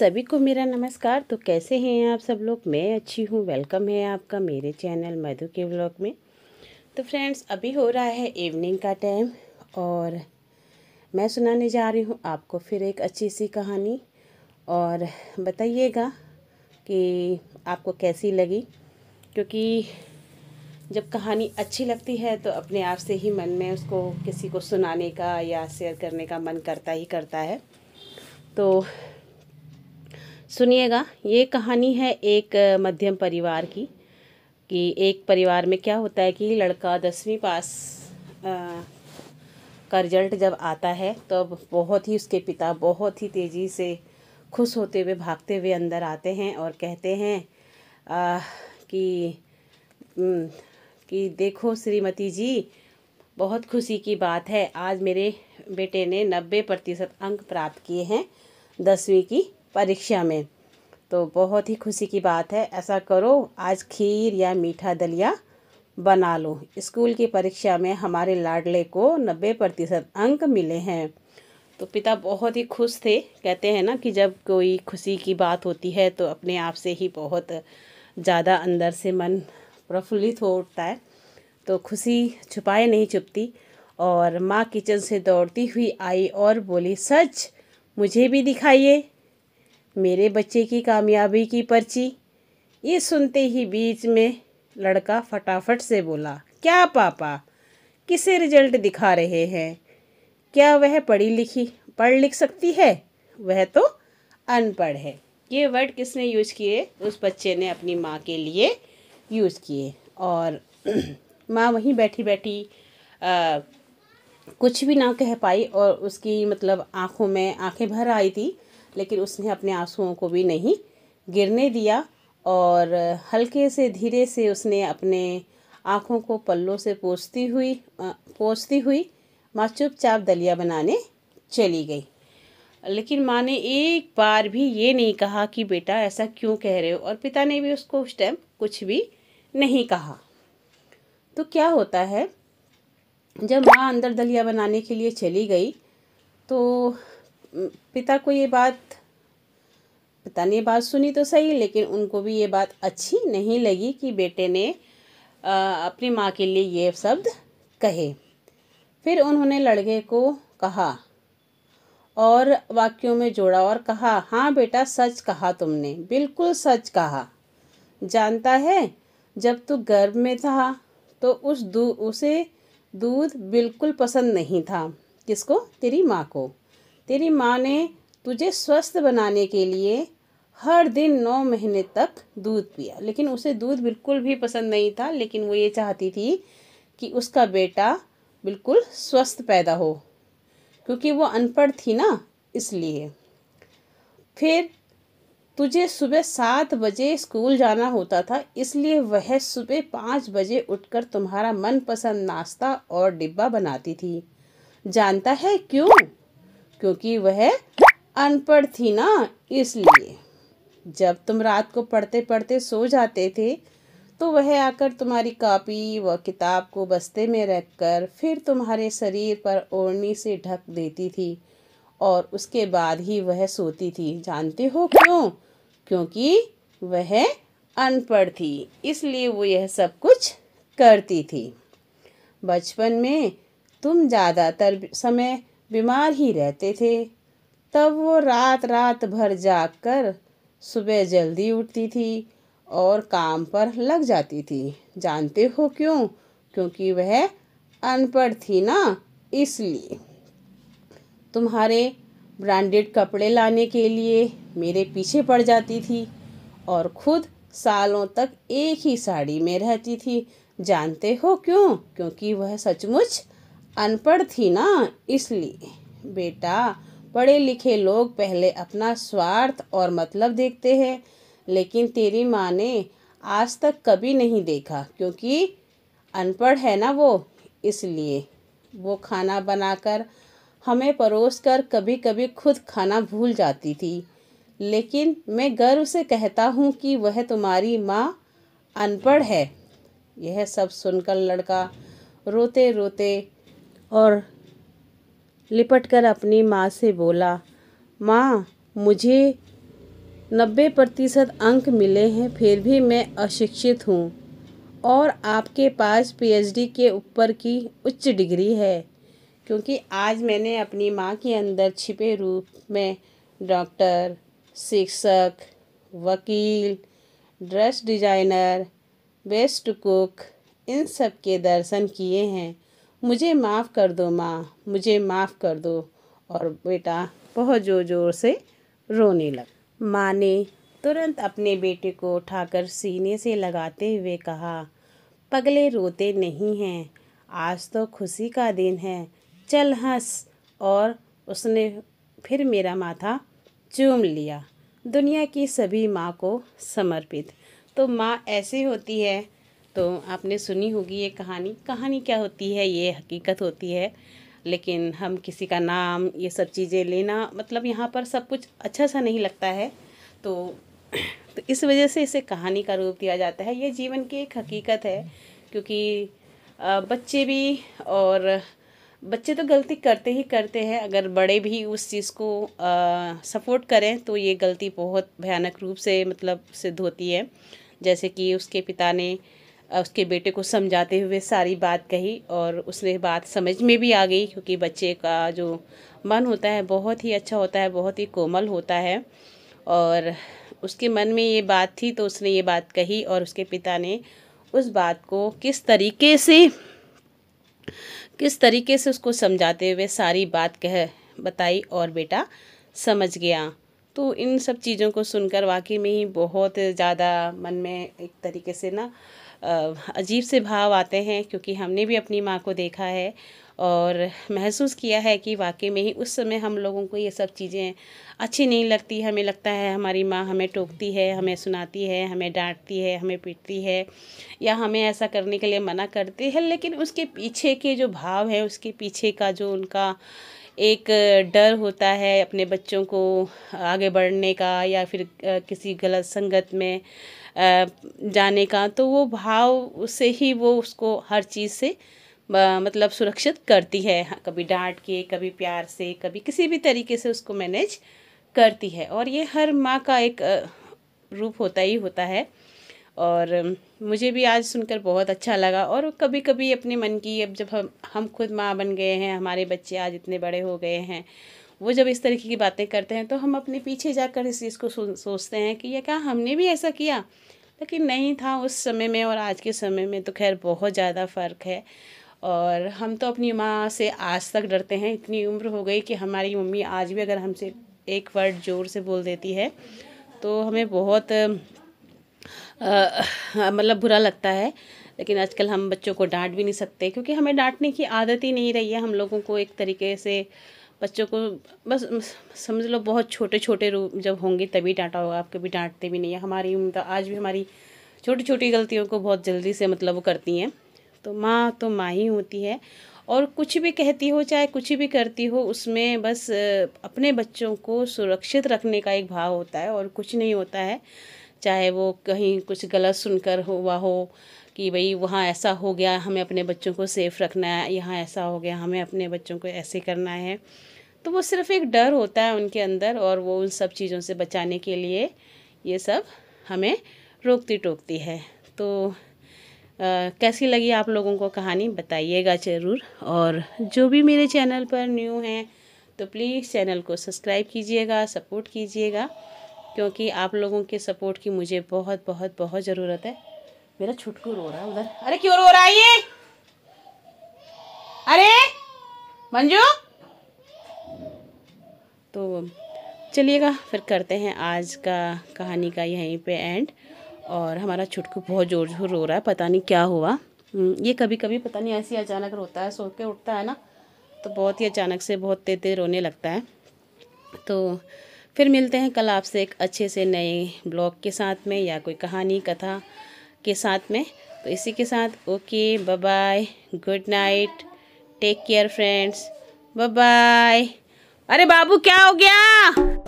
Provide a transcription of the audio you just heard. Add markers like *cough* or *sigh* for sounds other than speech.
सभी को मेरा नमस्कार तो कैसे हैं आप सब लोग मैं अच्छी हूँ वेलकम है आपका मेरे चैनल मधु के ब्लॉग में तो फ्रेंड्स अभी हो रहा है इवनिंग का टाइम और मैं सुनाने जा रही हूँ आपको फिर एक अच्छी सी कहानी और बताइएगा कि आपको कैसी लगी क्योंकि जब कहानी अच्छी लगती है तो अपने आप से ही मन में उसको किसी को सुनाने का या शेयर करने का मन करता ही करता है तो सुनिएगा ये कहानी है एक मध्यम परिवार की कि एक परिवार में क्या होता है कि लड़का दसवीं पास आ, का रिजल्ट जब आता है तब तो बहुत ही उसके पिता बहुत ही तेज़ी से खुश होते हुए भागते हुए अंदर आते हैं और कहते हैं आ, कि कि देखो श्रीमती जी बहुत खुशी की बात है आज मेरे बेटे ने नब्बे प्रतिशत अंक प्राप्त किए हैं दसवीं की परीक्षा में तो बहुत ही खुशी की बात है ऐसा करो आज खीर या मीठा दलिया बना लो स्कूल की परीक्षा में हमारे लाडले को नब्बे प्रतिशत अंक मिले हैं तो पिता बहुत ही खुश थे कहते हैं ना कि जब कोई खुशी की बात होती है तो अपने आप से ही बहुत ज़्यादा अंदर से मन प्रफुल्लित हो उठता है तो खुशी छुपाए नहीं छुपती और माँ किचन से दौड़ती हुई आई और बोली सच मुझे भी दिखाइए मेरे बच्चे की कामयाबी की पर्ची ये सुनते ही बीच में लड़का फटाफट से बोला क्या पापा किसे रिजल्ट दिखा रहे हैं क्या वह पढ़ी लिखी पढ़ लिख सकती है वह तो अनपढ़ है ये वर्ड किसने यूज़ किए उस बच्चे ने अपनी माँ के लिए यूज़ किए और *clears throat* माँ वहीं बैठी बैठी आ, कुछ भी ना कह पाई और उसकी मतलब आँखों में आँखें भर आई थी लेकिन उसने अपने आंसुओं को भी नहीं गिरने दिया और हल्के से धीरे से उसने अपने आँखों को पल्लों से पोसती हुई पोसती हुई माँ चुपचाप दलिया बनाने चली गई लेकिन माँ ने एक बार भी ये नहीं कहा कि बेटा ऐसा क्यों कह रहे हो और पिता ने भी उसको उस टाइम कुछ भी नहीं कहा तो क्या होता है जब माँ अंदर दलिया बनाने के लिए चली गई तो पिता को ये बात पिता ने बात सुनी तो सही लेकिन उनको भी ये बात अच्छी नहीं लगी कि बेटे ने अपनी माँ के लिए ये शब्द कहे फिर उन्होंने लड़के को कहा और वाक्यों में जोड़ा और कहा हाँ बेटा सच कहा तुमने बिल्कुल सच कहा जानता है जब तू गर्भ में था तो उस दू उसे दूध बिल्कुल पसंद नहीं था किसको तेरी माँ को तेरी माँ ने तुझे स्वस्थ बनाने के लिए हर दिन नौ महीने तक दूध पिया लेकिन उसे दूध बिल्कुल भी पसंद नहीं था लेकिन वो ये चाहती थी कि उसका बेटा बिल्कुल स्वस्थ पैदा हो क्योंकि वो अनपढ़ थी ना इसलिए फिर तुझे सुबह सात बजे स्कूल जाना होता था इसलिए वह सुबह पाँच बजे उठकर तुम्हारा मनपसंद नाश्ता और डिब्बा बनाती थी जानता है क्यों क्योंकि वह अनपढ़ थी ना इसलिए जब तुम रात को पढ़ते पढ़ते सो जाते थे तो वह आकर तुम्हारी कॉपी व किताब को बस्ते में रखकर फिर तुम्हारे शरीर पर ओढ़नी से ढक देती थी और उसके बाद ही वह सोती थी जानते हो क्यों क्योंकि वह अनपढ़ थी इसलिए वो यह सब कुछ करती थी बचपन में तुम ज़्यादातर समय बीमार ही रहते थे तब वो रात रात भर जाग कर सुबह जल्दी उठती थी और काम पर लग जाती थी जानते हो क्यों क्योंकि वह अनपढ़ थी ना इसलिए तुम्हारे ब्रांडेड कपड़े लाने के लिए मेरे पीछे पड़ जाती थी और खुद सालों तक एक ही साड़ी में रहती थी जानते हो क्यों क्योंकि वह सचमुच अनपढ़ थी ना इसलिए बेटा पढ़े लिखे लोग पहले अपना स्वार्थ और मतलब देखते हैं लेकिन तेरी माँ ने आज तक कभी नहीं देखा क्योंकि अनपढ़ है ना वो इसलिए वो खाना बनाकर हमें परोस कर कभी कभी खुद खाना भूल जाती थी लेकिन मैं गर्व से कहता हूँ कि वह तुम्हारी माँ अनपढ़ है यह सब सुनकर लड़का रोते रोते और लिपट कर अपनी माँ से बोला माँ मुझे नब्बे प्रतिशत अंक मिले हैं फिर भी मैं अशिक्षित हूँ और आपके पास पीएचडी के ऊपर की उच्च डिग्री है क्योंकि आज मैंने अपनी माँ के अंदर छिपे रूप में डॉक्टर शिक्षक वकील ड्रेस डिजाइनर बेस्ट कुक इन सब के दर्शन किए हैं मुझे माफ़ कर दो माँ मुझे माफ़ कर दो और बेटा बहुत ज़ोर ज़ोर से रोने लगा माँ ने तुरंत अपने बेटे को उठाकर सीने से लगाते हुए कहा पगले रोते नहीं हैं आज तो खुशी का दिन है चल हंस और उसने फिर मेरा माथा चूम लिया दुनिया की सभी माँ को समर्पित तो माँ ऐसी होती है तो आपने सुनी होगी ये कहानी कहानी क्या होती है ये हकीकत होती है लेकिन हम किसी का नाम ये सब चीज़ें लेना मतलब यहाँ पर सब कुछ अच्छा सा नहीं लगता है तो *clears throat* तो इस वजह से इसे कहानी का रूप दिया जाता है ये जीवन की एक हकीकत है क्योंकि बच्चे भी और बच्चे तो गलती करते ही करते हैं अगर बड़े भी उस चीज़ को सपोर्ट करें तो ये गलती बहुत भयानक रूप से मतलब सिद्ध होती है जैसे कि उसके पिता ने उसके बेटे को समझाते हुए सारी बात कही और उसने बात समझ में भी आ गई क्योंकि बच्चे का जो मन होता है बहुत ही अच्छा होता है बहुत ही कोमल होता है और उसके मन में ये बात थी तो उसने ये बात कही और उसके पिता ने उस बात को किस तरीके से किस तरीके से उसको समझाते हुए सारी बात कह बताई और बेटा समझ गया तो इन सब चीज़ों को सुनकर वाकई में ही बहुत ज़्यादा मन में एक तरीके से ना अजीब से भाव आते हैं क्योंकि हमने भी अपनी माँ को देखा है और महसूस किया है कि वाकई में ही उस समय हम लोगों को ये सब चीज़ें अच्छी नहीं लगती हमें लगता है हमारी माँ हमें टोकती है हमें सुनाती है हमें डांटती है हमें पीटती है या हमें ऐसा करने के लिए मना करती है लेकिन उसके पीछे के जो भाव है उसके पीछे का जो उनका एक डर होता है अपने बच्चों को आगे बढ़ने का या फिर किसी गलत संगत में जाने का तो वो भाव से ही वो उसको हर चीज़ से मतलब सुरक्षित करती है हाँ, कभी डांट के कभी प्यार से कभी किसी भी तरीके से उसको मैनेज करती है और ये हर माँ का एक रूप होता ही होता है और मुझे भी आज सुनकर बहुत अच्छा लगा और कभी कभी अपने मन की अब जब हम हम खुद माँ बन गए हैं हमारे बच्चे आज इतने बड़े हो गए हैं वो जब इस तरीके की बातें करते हैं तो हम अपने पीछे जाकर इस चीज़ को सोचते हैं कि यह क्या हमने भी ऐसा किया लेकिन नहीं था उस समय में और आज के समय में तो खैर बहुत ज़्यादा फ़र्क है और हम तो अपनी माँ से आज तक डरते हैं इतनी उम्र हो गई कि हमारी मम्मी आज भी अगर हमसे एक वर्ड ज़ोर से बोल देती है तो हमें बहुत मतलब बुरा लगता है लेकिन आजकल हम बच्चों को डांट भी नहीं सकते क्योंकि हमें डांटने की आदत ही नहीं रही है हम लोगों को एक तरीके से बच्चों को बस समझ लो बहुत छोटे छोटे रूप जब होंगे तभी डांटा होगा आप कभी डांटते भी नहीं है हमारी तो आज भी हमारी छोटी छोटी गलतियों को बहुत जल्दी से मतलब वो करती हैं तो माँ तो माँ ही होती है और कुछ भी कहती हो चाहे कुछ भी करती हो उसमें बस अपने बच्चों को सुरक्षित रखने का एक भाव होता है और कुछ नहीं होता है चाहे वो कहीं कुछ गलत सुनकर हुआ हो कि भाई वहाँ ऐसा हो गया हमें अपने बच्चों को सेफ़ रखना है यहाँ ऐसा हो गया हमें अपने बच्चों को ऐसे करना है तो वो सिर्फ़ एक डर होता है उनके अंदर और वो उन सब चीज़ों से बचाने के लिए ये सब हमें रोकती टोकती है तो आ, कैसी लगी आप लोगों को कहानी बताइएगा ज़रूर और जो भी मेरे चैनल पर न्यू हैं तो प्लीज़ चैनल को सब्सक्राइब कीजिएगा सपोर्ट कीजिएगा क्योंकि आप लोगों के सपोर्ट की मुझे बहुत बहुत बहुत ज़रूरत है मेरा छुटकू रो रहा है उधर अरे क्यों रो रहा है ये अरे मंजू तो चलिएगा फिर करते हैं आज का कहानी का यहीं पे एंड और हमारा छुटकू बहुत ज़ोर जोर रो रहा है पता नहीं क्या हुआ हम्म, ये कभी कभी पता नहीं ऐसे अचानक रोता है सो के उठता है ना तो बहुत ही अचानक से बहुत तेज तेज रोने लगता है तो फिर मिलते हैं कल आपसे एक अच्छे से नए ब्लॉग के साथ में या कोई कहानी कथा के साथ में तो इसी के साथ okay bye good night take care friends bye अरे बाबू क्या हो गया